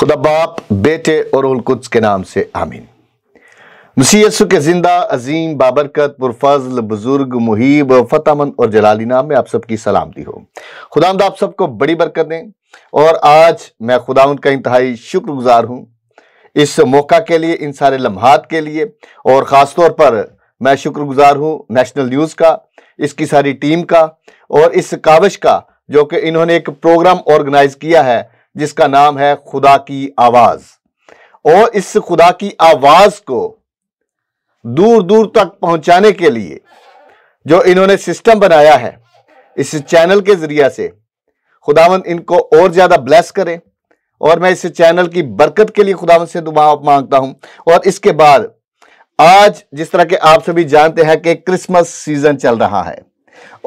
खुदा बाप बेटे और उलकुद्स के नाम से आमीन मसीसु के ज़िंदा अजीम बाबरकत पुरफजल बुज़ुर्ग मुहिब फ़तहमंद और जलाली नाम में आप सबकी सलामती हो खुदा आप सबको बड़ी बरकत दें और आज मैं खुदा उनका इंतहाई शुक्रगुजार हूँ इस मौका के लिए इन सारे लम्हात के लिए और ख़ास तौर पर मैं शुक्रगुजार हूँ नेशनल न्यूज़ का इसकी सारी टीम का और इस काविश का जो कि इन्होंने एक प्रोग्राम ऑर्गेनाइज किया है जिसका नाम है खुदा की आवाज और इस खुदा की आवाज को दूर दूर तक पहुंचाने के लिए जो इन्होंने सिस्टम बनाया है इस चैनल के जरिए से खुदावंत इनको और ज्यादा ब्लेस करे और मैं इस चैनल की बरकत के लिए खुदावंत से दुआ मांगता हूं और इसके बाद आज जिस तरह के आप सभी जानते हैं कि क्रिसमस सीजन चल रहा है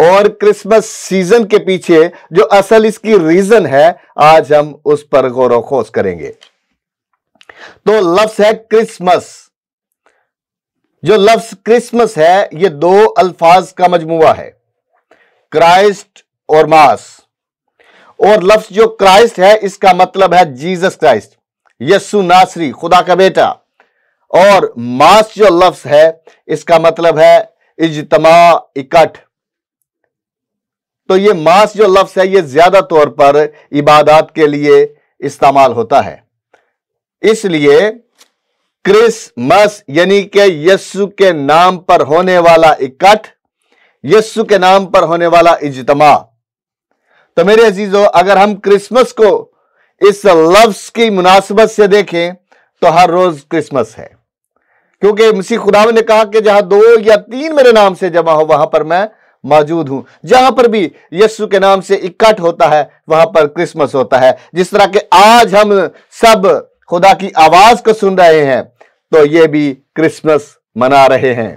और क्रिसमस सीजन के पीछे जो असल इसकी रीजन है आज हम उस पर गौरखोज करेंगे तो लफ्स है क्रिसमस जो लफ्स क्रिसमस है ये दो अल्फाज का मजमुआ है क्राइस्ट और मास और लफ्स जो क्राइस्ट है इसका मतलब है जीसस क्राइस्ट यस्सु नासरी खुदा का बेटा और मास जो लफ्स है इसका मतलब है इजतमा इकट्ठ तो ये मास जो लफ्स है ये ज्यादा तौर पर इबादत के लिए इस्तेमाल होता है इसलिए क्रिसमस यानी कि यस्सु के नाम पर होने वाला इकट्ठ यस्सु के नाम पर होने वाला इजतमा तो मेरे अजीजों अगर हम क्रिसमस को इस लफ्ज की मुनासिबत से देखें तो हर रोज क्रिसमस है क्योंकि मुसी खुदा ने कहा कि जहां दो या तीन मेरे नाम से जमा हो वहां पर मैं मौजूद हूं जहां पर भी यस्सु के नाम से इकट्ठ होता है वहां पर क्रिसमस होता है जिस तरह के आज हम सब खुदा की आवाज को सुन रहे हैं तो ये भी क्रिसमस मना रहे हैं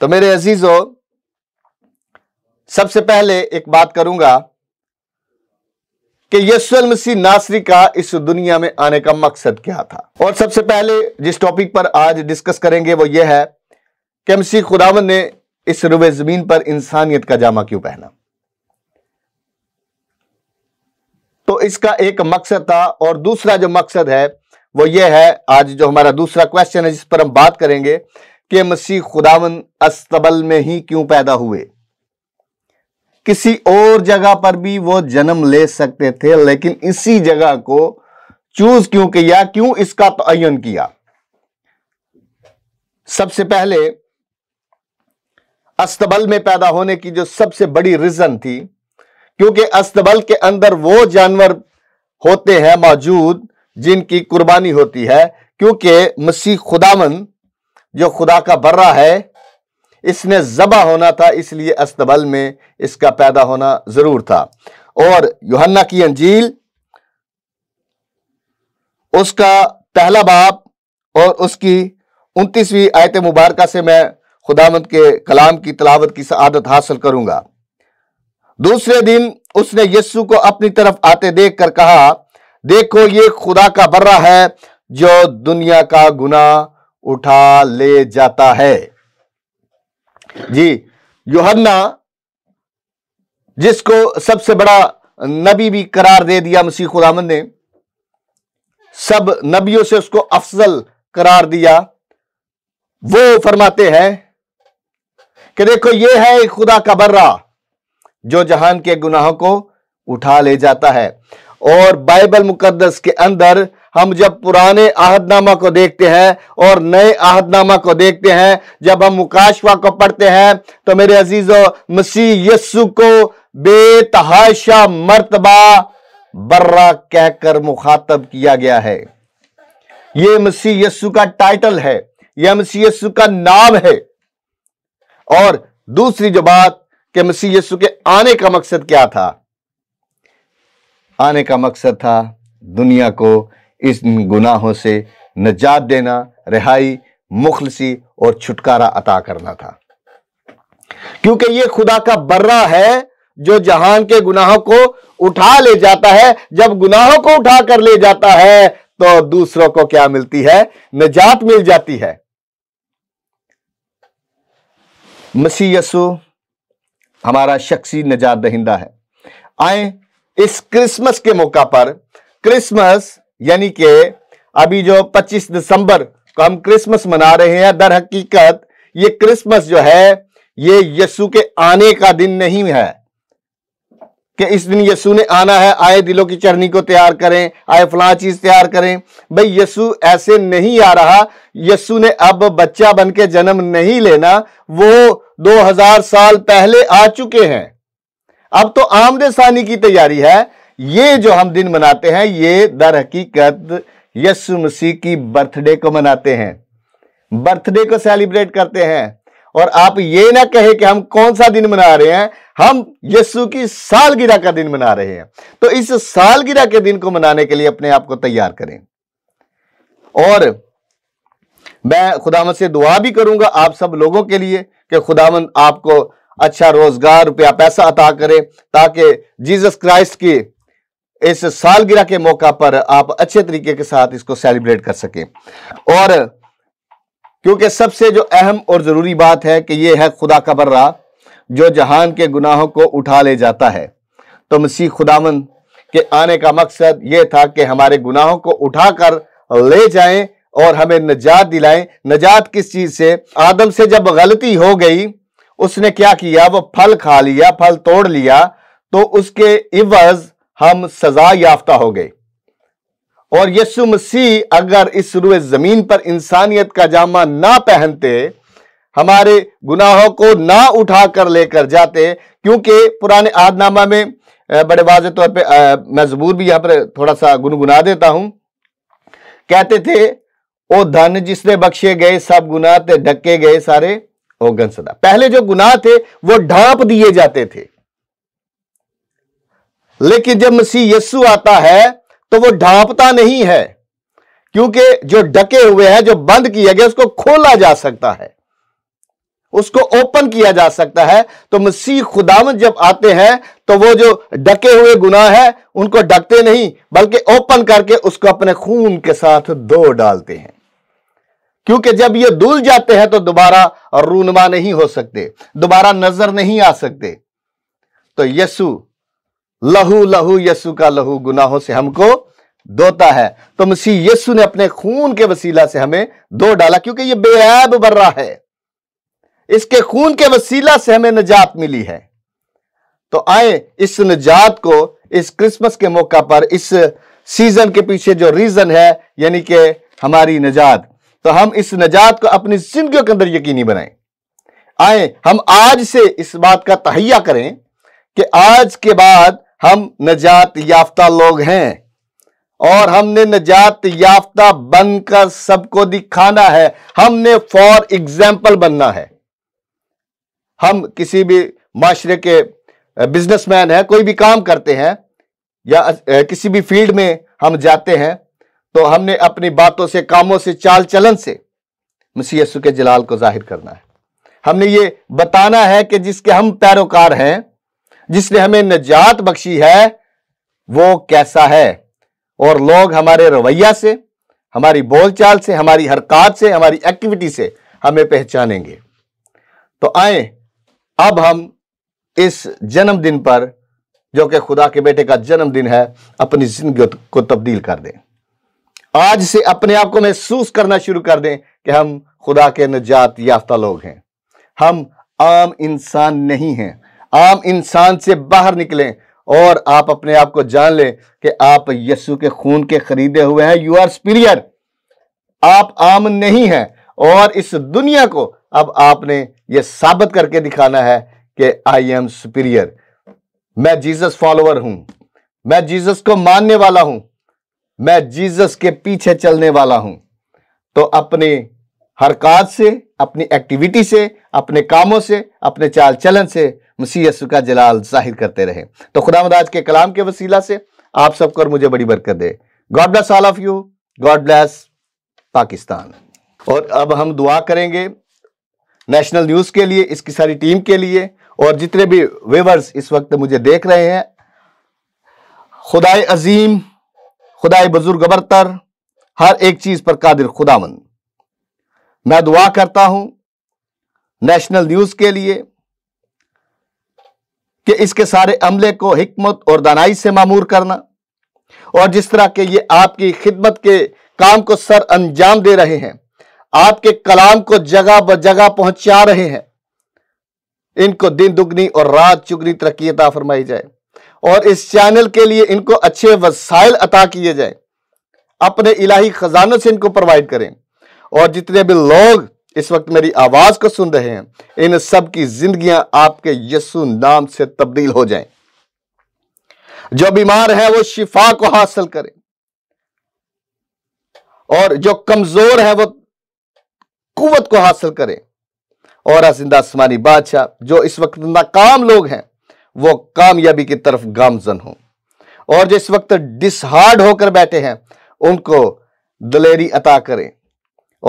तो मेरे अजीजों सबसे पहले एक बात करूंगा कि यशुअल मसीह नासरी का इस दुनिया में आने का मकसद क्या था और सबसे पहले जिस टॉपिक पर आज डिस्कस करेंगे वो ये है कि मसीह खुदावन ने इस रुबे जमीन पर इंसानियत का जामा क्यों पहना तो इसका एक मकसद था और दूसरा जो मकसद है वो ये है आज जो हमारा दूसरा क्वेश्चन है जिस पर हम बात करेंगे कि मसीह खुदावन अस्तबल में ही क्यों पैदा हुए किसी और जगह पर भी वो जन्म ले सकते थे लेकिन इसी जगह को चूज क्यों किया क्यों इसका तयन किया सबसे पहले अस्तबल में पैदा होने की जो सबसे बड़ी रीजन थी क्योंकि अस्तबल के अंदर वो जानवर होते हैं मौजूद जिनकी कुर्बानी होती है क्योंकि मसीह खुदामन जो खुदा का बर्रा है इसने जबा होना था इसलिए अस्तबल में इसका पैदा होना जरूर था और योहन्ना की अंजील उसका पहला बाप और उसकी उनतीसवीं आयत मुबारका से मैं खुदामंद के कलाम की तलावत की आदत हासिल करूंगा दूसरे दिन उसने यस्सु को अपनी तरफ आते देख कर कहा देखो ये खुदा का बर्रा है जो दुनिया का गुना उठा ले जाता है जी योहन्ना जिसको सबसे बड़ा नबी भी करार दे दिया मसीह खुदामन ने सब नबियों से उसको अफजल करार दिया वो फरमाते हैं कि देखो ये है खुदा का बर्रा जो जहान के गुनाहों को उठा ले जाता है और बाइबल मुकद्दस के अंदर हम जब पुराने आहदनामा को देखते हैं और नए आहदनामा को देखते हैं जब हम मुकाशवा को पढ़ते हैं तो मेरे अजीजों मसीह यस्सु को बेतहाशा मर्तबा बर्रा कहकर मुखातब किया गया है ये मसीह यस्सु का टाइटल है यह मसीह यस्सु का नाम है और दूसरी जो बात कि मसीह यीशु के आने का मकसद क्या था आने का मकसद था दुनिया को इन गुनाहों से नजात देना रिहाई मुखलसी और छुटकारा अता करना था क्योंकि ये खुदा का बर्रा है जो जहान के गुनाहों को उठा ले जाता है जब गुनाहों को उठा कर ले जाता है तो दूसरों को क्या मिलती है निजात मिल जाती है मसीह यसु हमारा शख्सी नजात दहिंदा है आए इस क्रिसमस के मौका पर क्रिसमस यानी कि अभी जो 25 दिसंबर को हम क्रिसमस मना रहे हैं दर हकीकत ये क्रिसमस जो है ये यसु के आने का दिन नहीं है कि इस दिन यसु ने आना है आए दिलों की चढ़नी को तैयार करें आए फला चीज तैयार करें भाई यसु ऐसे नहीं आ रहा यसु ने अब बच्चा बन के जन्म नहीं लेना वो 2000 साल पहले आ चुके हैं अब तो आमदे सानी की तैयारी है ये जो हम दिन मनाते हैं ये दर हकीकत यसु मसीह की बर्थडे को मनाते हैं बर्थडे को सेलिब्रेट करते हैं और आप ये ना कहे कि हम कौन सा दिन मना रहे हैं हम यीशु की सालगिरह का दिन मना रहे हैं तो इस सालगिरह के दिन को मनाने के लिए अपने आप को तैयार करें और मैं खुदामंद से दुआ भी करूंगा आप सब लोगों के लिए कि खुदामंद आपको अच्छा रोजगार रुपया पैसा अता करे ताकि जीसस क्राइस्ट की इस सालगिरह के मौका पर आप अच्छे तरीके के साथ इसको सेलिब्रेट कर सकें और क्योंकि सबसे जो अहम और ज़रूरी बात है कि यह है खुदा का बर्रा जो जहान के गुनाहों को उठा ले जाता है तो मसीह खुदामन के आने का मकसद ये था कि हमारे गुनाहों को उठाकर ले जाएं और हमें नजात दिलाएं नजात किस चीज़ से आदम से जब गलती हो गई उसने क्या किया वो फल खा लिया फल तोड़ लिया तो उसके इवज हम सजा याफ्ता हो गए और यीशु मसीह अगर इस रुए ज़मीन पर इंसानियत का जामा ना पहनते हमारे गुनाहों को ना उठा कर लेकर जाते क्योंकि पुराने आदनामा में बड़े वाज तौर पे मैं जबूर भी यहां पर थोड़ा सा गुनगुना देता हूं कहते थे ओ धन जिसने बख्शे गए सब गुनाह थे ढके गए सारे ओ गन सदा पहले जो गुनाह थे वो ढांप दिए जाते थे लेकिन जब मसीह यस्सु आता है तो वो ढांपता नहीं है क्योंकि जो डके हुए हैं जो बंद किया गया उसको खोला जा सकता है उसको ओपन किया जा सकता है तो मसीह खुदाम जब आते हैं तो वो जो डके हुए गुनाह है उनको डकते नहीं बल्कि ओपन करके उसको अपने खून के साथ दो डालते हैं क्योंकि जब ये धुल जाते हैं तो दोबारा रूनमा नहीं हो सकते दोबारा नजर नहीं आ सकते तो यसु लहू लहू यसु का लहू गुनाहों से हमको दोता है तो मसीह यसु ने अपने खून के वसीला से हमें दो डाला क्योंकि ये बेऐब बर्रा है इसके खून के वसीला से हमें निजात मिली है तो आए इस निजात को इस क्रिसमस के मौका पर इस सीजन के पीछे जो रीजन है यानी कि हमारी निजात तो हम इस निजात को अपनी जिंदगी के अंदर यकीनी बनाएं आए हम आज से इस बात का तहैया करें कि आज के बाद हम नजात याफ्ता लोग हैं और हमने नजात याफ्ता बनकर सबको दिखाना है हमने फॉर एग्जाम्पल बनना है हम किसी भी माशरे के बिजनेसमैन हैं कोई भी काम करते हैं या किसी भी फील्ड में हम जाते हैं तो हमने अपनी बातों से कामों से चाल चलन से मसीह के जलाल को जाहिर करना है हमने ये बताना है कि जिसके हम पैरोकार हैं जिसने हमें निजात बख्शी है वो कैसा है और लोग हमारे रवैया से हमारी बोलचाल से हमारी हरकत से हमारी एक्टिविटी से हमें पहचानेंगे तो आए अब हम इस जन्मदिन पर जो कि खुदा के बेटे का जन्मदिन है अपनी जिंदगी को तब्दील कर दें आज से अपने आप को महसूस करना शुरू कर दें कि हम खुदा के निजात याफ्ता लोग हैं हम आम इंसान नहीं हैं आम इंसान से बाहर निकलें और आप अपने आप को जान लें कि आप यसु के खून के खरीदे हुए हैं यू आर स्पीरियर आप आम नहीं हैं और इस दुनिया को अब आपने ये साबित करके दिखाना है कि आई एम सुपीरियर मैं जीसस फॉलोअर हूं मैं जीसस को मानने वाला हूं मैं जीसस के पीछे चलने वाला हूं तो अपने हरकत से अपनी एक्टिविटी से अपने कामों से अपने चाल चलन से मसीह यसु का जलाल जाहिर करते रहे तो खुदा मदाज के कलाम के वसीला से आप सबको और मुझे बड़ी बरकत दे God bless all of you God bless Pakistan और अब हम दुआ करेंगे नेशनल न्यूज़ के लिए इसकी सारी टीम के लिए और जितने भी वेवर्स इस वक्त मुझे देख रहे हैं खुदाए अजीम खुदाए बुजुर्ग बरतर हर एक चीज़ पर कादिर खुदामंद मैं दुआ करता हूं नेशनल न्यूज़ के लिए कि इसके सारे अमले को हमत और दानाई से मामूर करना और जिस तरह के ये आपकी खिदमत के काम को सर अंजाम दे रहे हैं आपके कलाम को जगह ब जगह पहुंचा रहे हैं इनको दिन दुगनी और रात चुगनी तरक्की अता फरमाई जाए और इस चैनल के लिए इनको अच्छे वसाइल अता किए जाए अपने इलाही खजानों से इनको प्रोवाइड करें और जितने भी लोग इस वक्त मेरी आवाज को सुन रहे हैं इन सब की जिंदगियां आपके यसु नाम से तब्दील हो जाएं जो बीमार है वो शिफा को हासिल करे और जो कमजोर है वो कुवत को हासिल करे और जिंदा आसमानी बादशाह जो इस वक्त नाकाम लोग हैं वो कामयाबी की तरफ गामजन हो और जो इस वक्त डिसहार्ड होकर बैठे हैं उनको दलेरी अता करें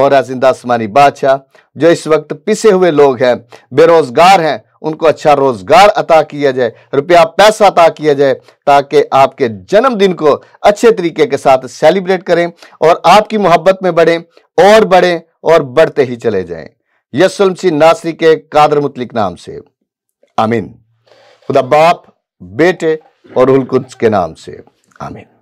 और आजिंदा आसमानी बादशाह जो इस वक्त पिसे हुए लोग हैं बेरोजगार हैं उनको अच्छा रोजगार अता किया जाए रुपया पैसा अता किया जाए ताकि आपके जन्मदिन को अच्छे तरीके के साथ सेलिब्रेट करें और आपकी मोहब्बत में बढ़ें और बढ़ें और बढ़ते ही चले जाएं यसलम सिंह नासरी के कादर मुतलिक नाम से आमीन खुदा बाप बेटे और उलकुद्स के नाम से आमीन